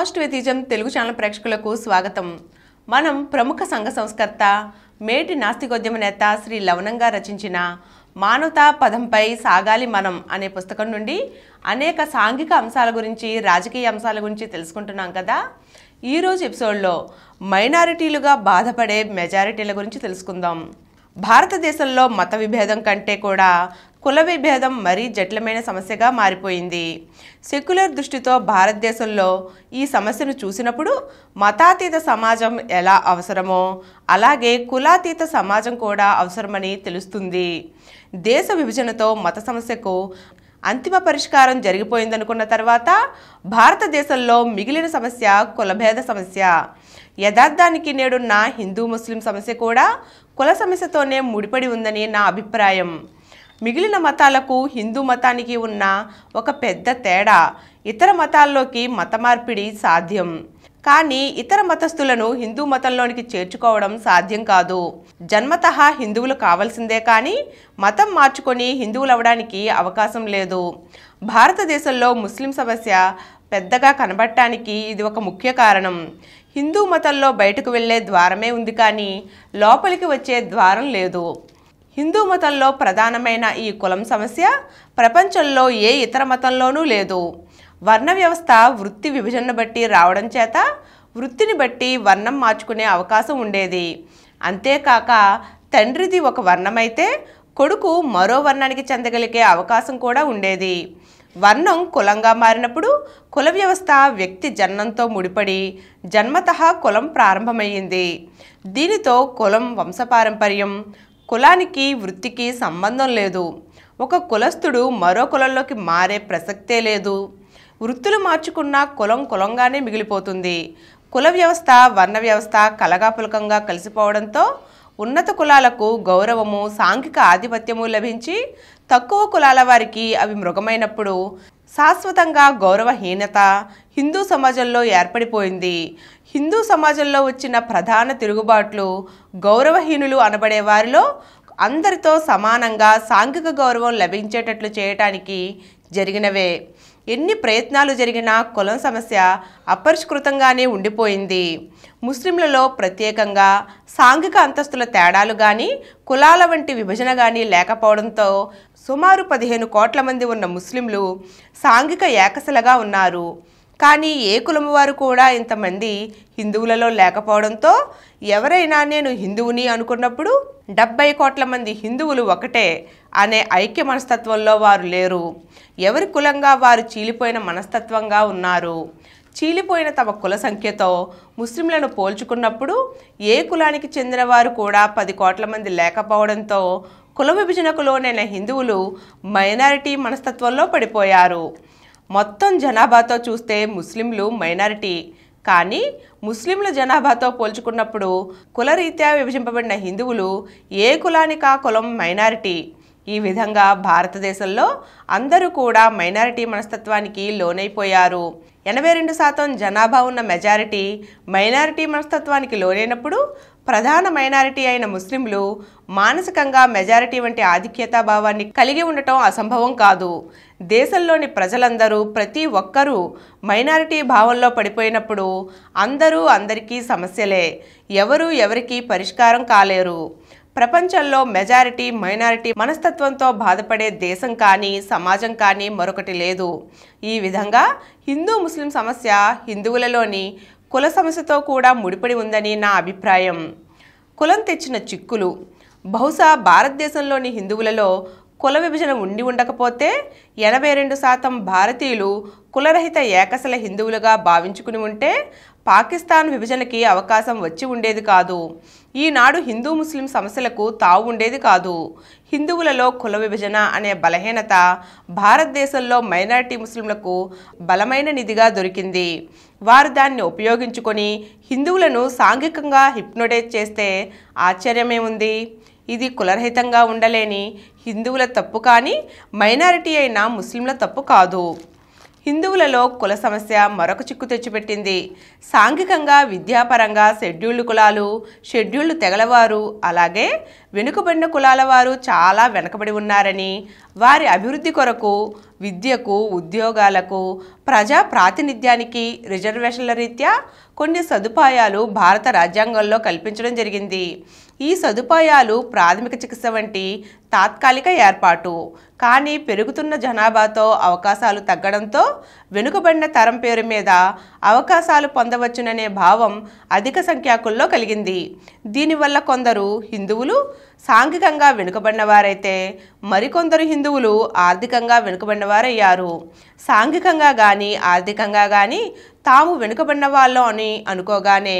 Positive atheism Telugu channel ప్రేక్షకులకు స్వాగతం మనం ప్రముఖ సంఘ సంస్కర్త మేటి నాస్తికోద్యమ నేత శ్రీ లవణంగా రచించిన మానవతా పదంపై సాగాలి మనం అనే పుస్తకం నుండి అనేక సాంఘిక అంశాల గురించి రాజకీయ అంశాల గురించి తెలుసుకుంటున్నాం కదా ఈరోజు ఎపిసోడ్లో మైనారిటీలుగా బాధపడే మెజారిటీల గురించి తెలుసుకుందాం భారతదేశంలో మత విభేదం కంటే కూడా కుల విభేదం మరీ జటిలమైన సమస్యగా మారిపోయింది సెక్యులర్ దృష్టితో భారతదేశంలో ఈ సమస్యను చూసినప్పుడు మతాతీత సమాజం ఎలా అవసరమో అలాగే కులాతీత సమాజం కూడా అవసరమని తెలుస్తుంది దేశ విభజనతో మత సమస్యకు అంతిమ పరిష్కారం జరిగిపోయిందనుకున్న తర్వాత భారతదేశంలో మిగిలిన సమస్య కులభేద సమస్య యథార్థానికి నేడున్న హిందూ ముస్లిం సమస్య కూడా కుల సమస్యతోనే ముడిపడి ఉందని నా అభిప్రాయం మిగిలిన మతాలకు హిందూ మతానికి ఉన్న ఒక పెద్ద తేడా ఇతర మతాల్లోకి మత మార్పిడి సాధ్యం కానీ ఇతర మతస్థులను హిందూ మతంలోనికి చేర్చుకోవడం సాధ్యం కాదు జన్మత హిందువులు కావాల్సిందే కానీ మతం మార్చుకొని హిందువులు అవడానికి అవకాశం లేదు భారతదేశంలో ముస్లిం సమస్య పెద్దగా కనబడటానికి ఇది ఒక ముఖ్య కారణం హిందూ మతంలో బయటకు వెళ్లే ద్వారమే ఉంది కానీ లోపలికి వచ్చే ద్వారం లేదు హిందూ మతంలో ప్రధానమైన ఈ కులం సమస్య ప్రపంచంలో ఏ ఇతర మతంలోనూ లేదు వర్ణ వ్యవస్థ వృత్తి విభజనను బట్టి రావడం చేత వృత్తిని బట్టి వర్ణం మార్చుకునే అవకాశం ఉండేది అంతేకాక తండ్రిది ఒక వర్ణమైతే కొడుకు మరో వర్ణానికి చెందగలిగే అవకాశం కూడా ఉండేది వర్ణం కులంగా మారినప్పుడు కుల వ్యవస్థ వ్యక్తి జన్మంతో ముడిపడి జన్మత కులం ప్రారంభమయ్యింది దీనితో కులం వంశపారంపర్యం కులానికి వృత్తికి సంబంధం లేదు ఒక కులస్థుడు మరో కులంలోకి మారే ప్రసక్తే లేదు వృత్తులు మార్చుకున్న కులం కులంగానే మిగిలిపోతుంది కుల వ్యవస్థ వర్ణ వ్యవస్థ కలగాపులకంగా కలిసిపోవడంతో ఉన్నత కులాలకు గౌరవము సాంఘిక ఆధిపత్యము లభించి తక్కువ కులాల వారికి అవి మృగమైనప్పుడు శాశ్వతంగా గౌరవహీనత హిందూ సమాజంలో ఏర్పడిపోయింది హిందూ సమాజంలో వచ్చిన ప్రధాన తిరుగుబాట్లు గౌరవహీనులు అనబడే వారిలో అందరితో సమానంగా సాంఘిక గౌరవం లభించేటట్లు చేయటానికి జరిగినవే ఎన్ని ప్రయత్నాలు జరిగినా కులం సమస్య అపరిష్కృతంగానే ఉండిపోయింది ముస్లింలలో ప్రత్యేకంగా సాంఘిక అంతస్తుల తేడాలు కానీ కులాల వంటి విభజన కానీ లేకపోవడంతో సుమారు పదిహేను కోట్ల మంది ఉన్న ముస్లింలు సాంఘిక ఏకశలగా ఉన్నారు కానీ ఏ కులం వారు కూడా ఇంతమంది హిందువులలో లేకపోవడంతో ఎవరైనా నేను హిందువుని అనుకున్నప్పుడు డెబ్బై కోట్ల మంది హిందువులు ఒకటే అనే ఐక్య మనస్తత్వంలో వారు లేరు ఎవరి కులంగా వారు చీలిపోయిన మనస్తత్వంగా ఉన్నారు చీలిపోయిన తమ కుల సంఖ్యతో ముస్లింలను పోల్చుకున్నప్పుడు ఏ కులానికి చెందిన వారు కూడా పది కోట్ల మంది లేకపోవడంతో కుల విభజనకు లోనైన హిందువులు మైనారిటీ మనస్తత్వంలో పడిపోయారు మొత్తం జనాభాతో చూస్తే ముస్లింలు మైనారిటీ కానీ ముస్లింల జనాభాతో పోల్చుకున్నప్పుడు కులరీత్యా విభజింపబడిన హిందువులు ఏ కులానికా కులం మైనారిటీ ఈ విధంగా భారతదేశంలో అందరూ కూడా మైనారిటీ మనస్తత్వానికి లోనైపోయారు ఎనభై రెండు శాతం జనాభా ఉన్న మెజారిటీ మైనారిటీ మనస్తత్వానికి లోనైనప్పుడు ప్రధాన మైనారిటీ అయిన ముస్లింలు మానసికంగా మెజారిటీ వంటి ఆధిక్యతా భావాన్ని కలిగి ఉండటం అసంభవం కాదు దేశంలోని ప్రజలందరూ ప్రతి ఒక్కరూ మైనారిటీ భావంలో పడిపోయినప్పుడు అందరూ అందరికీ సమస్యలే ఎవరు ఎవరికీ పరిష్కారం కాలేరు ప్రపంచంలో మెజారిటీ మైనారిటీ మనస్తత్వంతో బాధపడే దేశం కానీ సమాజం కానీ మరొకటి లేదు ఈ విధంగా హిందూ ముస్లిం సమస్య హిందువులలోని కుల సమస్యతో కూడా ముడిపడి ఉందని నా అభిప్రాయం కులం తెచ్చిన చిక్కులు బహుశా భారతదేశంలోని హిందువులలో కుల విభజన ఉండి ఉండకపోతే ఎనభై రెండు శాతం భారతీయులు కులరహిత ఏకశల హిందువులుగా భావించుకుని ఉంటే పాకిస్తాన్ విభజనకి అవకాశం వచ్చి ఉండేది కాదు ఈనాడు హిందూ ముస్లిం సమస్యలకు తావు ఉండేది కాదు హిందువులలో కుల విభజన అనే బలహీనత భారతదేశంలో మైనారిటీ ముస్లింలకు బలమైన నిధిగా దొరికింది వారు దాన్ని ఉపయోగించుకొని హిందువులను సాంఘికంగా హిప్నోటైజ్ చేస్తే ఆశ్చర్యమేముంది ఇది కులరహితంగా ఉండలేని హిందువుల తప్పు కానీ మైనారిటీ అయిన ముస్లింల తప్పు కాదు హిందువులలో కుల సమస్య మరొక చిక్కు తెచ్చిపెట్టింది సాంఘికంగా విద్యాపరంగా షెడ్యూల్డ్ కులాలు షెడ్యూల్డ్ తెగలవారు అలాగే వెనుకబడిన కులాల వారు చాలా వెనకబడి ఉన్నారని వారి అభివృద్ధి కొరకు విద్యకు ఉద్యోగాలకు ప్రజా ప్రాతినిధ్యానికి రిజర్వేషన్ల రీత్యా కొన్ని సదుపాయాలు భారత రాజ్యాంగంలో కల్పించడం జరిగింది ఈ సదుపాయాలు ప్రాథమిక చికిత్స వంటి తాత్కాలిక ఏర్పాటు కానీ పెరుగుతున్న జనాభాతో అవకాశాలు తగ్గడంతో వెనుకబడిన తరం పేరు మీద అవకాశాలు పొందవచ్చుననే భావం అధిక సంఖ్యాకుల్లో కలిగింది దీనివల్ల కొందరు హిందువులు సాంఘికంగా వెనుకబడినవారైతే మరికొందరు హిందువులు ఆర్థికంగా వెనుకబడినవారయ్యారు సాంఘికంగా కానీ ఆర్థికంగా కానీ తాము వెనుకబడిన వాళ్ళు అని అనుకోగానే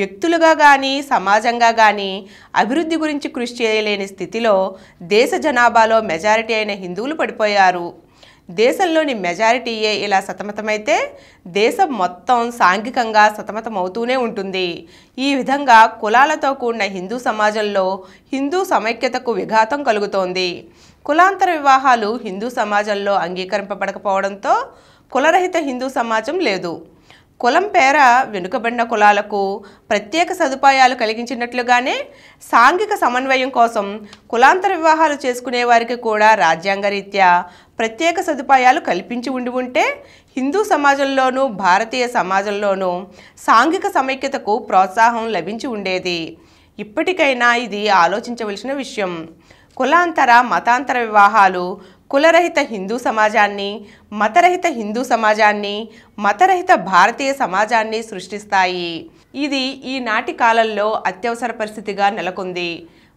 వ్యక్తులుగా కానీ సమాజంగా కానీ అభివృద్ధి గురించి కృషి చేయలేని స్థితిలో దేశ జనాభాలో మెజారిటీ అయిన హిందువులు పడిపోయారు దేశంలోని మెజారిటీయే ఇలా సతమతమైతే దేశం మొత్తం సాంఘికంగా సతమతమవుతూనే ఉంటుంది ఈ విధంగా కులాలతో కూడిన హిందూ సమాజంలో హిందూ సమైక్యతకు విఘాతం కలుగుతోంది కులాంతర వివాహాలు హిందూ సమాజంలో అంగీకరింపబడకపోవడంతో కులరహిత హిందూ సమాజం లేదు కులం పేర వెనుకబడిన కులాలకు ప్రత్యేక సదుపాయాలు కలిగించినట్లుగానే సాంఘిక సమన్వయం కోసం కులాంతర వివాహాలు చేసుకునే వారికి కూడా రాజ్యాంగరీత్యా ప్రత్యేక సదుపాయాలు కల్పించి ఉండి ఉంటే హిందూ సమాజంలోనూ భారతీయ సమాజంలోనూ సాంఘిక సమైక్యతకు ప్రోత్సాహం లభించి ఉండేది ఇప్పటికైనా ఇది ఆలోచించవలసిన విషయం కులాంతర మతాంతర వివాహాలు కులరహిత హిందూ సమాజాన్ని మతరహిత హిందూ సమాజాన్ని మతరహిత భారతీయ సమాజాన్ని సృష్టిస్తాయి ఇది ఈనాటి కాలంలో అత్యవసర పరిస్థితిగా నెలకొంది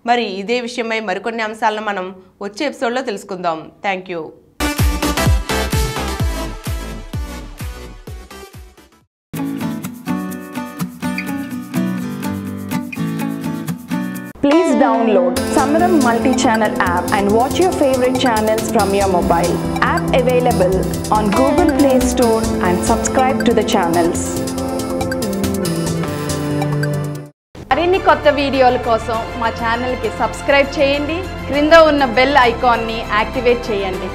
మరి ఇదే విషయమై మరికొన్ని అంశాలను మనం వచ్చే ఎపిసోడ్లో తెలుసుకుందాం thank you download Samaram multi-channel app and watch your favorite channels from your mobile. App available on Google Play Store and subscribe to the channels. మరిన్ని కొత్త వీడియోల కోసం మా ఛానల్కి సబ్స్క్రైబ్ చేయండి క్రింద ఉన్న బెల్ ఐకాన్ని యాక్టివేట్ చేయండి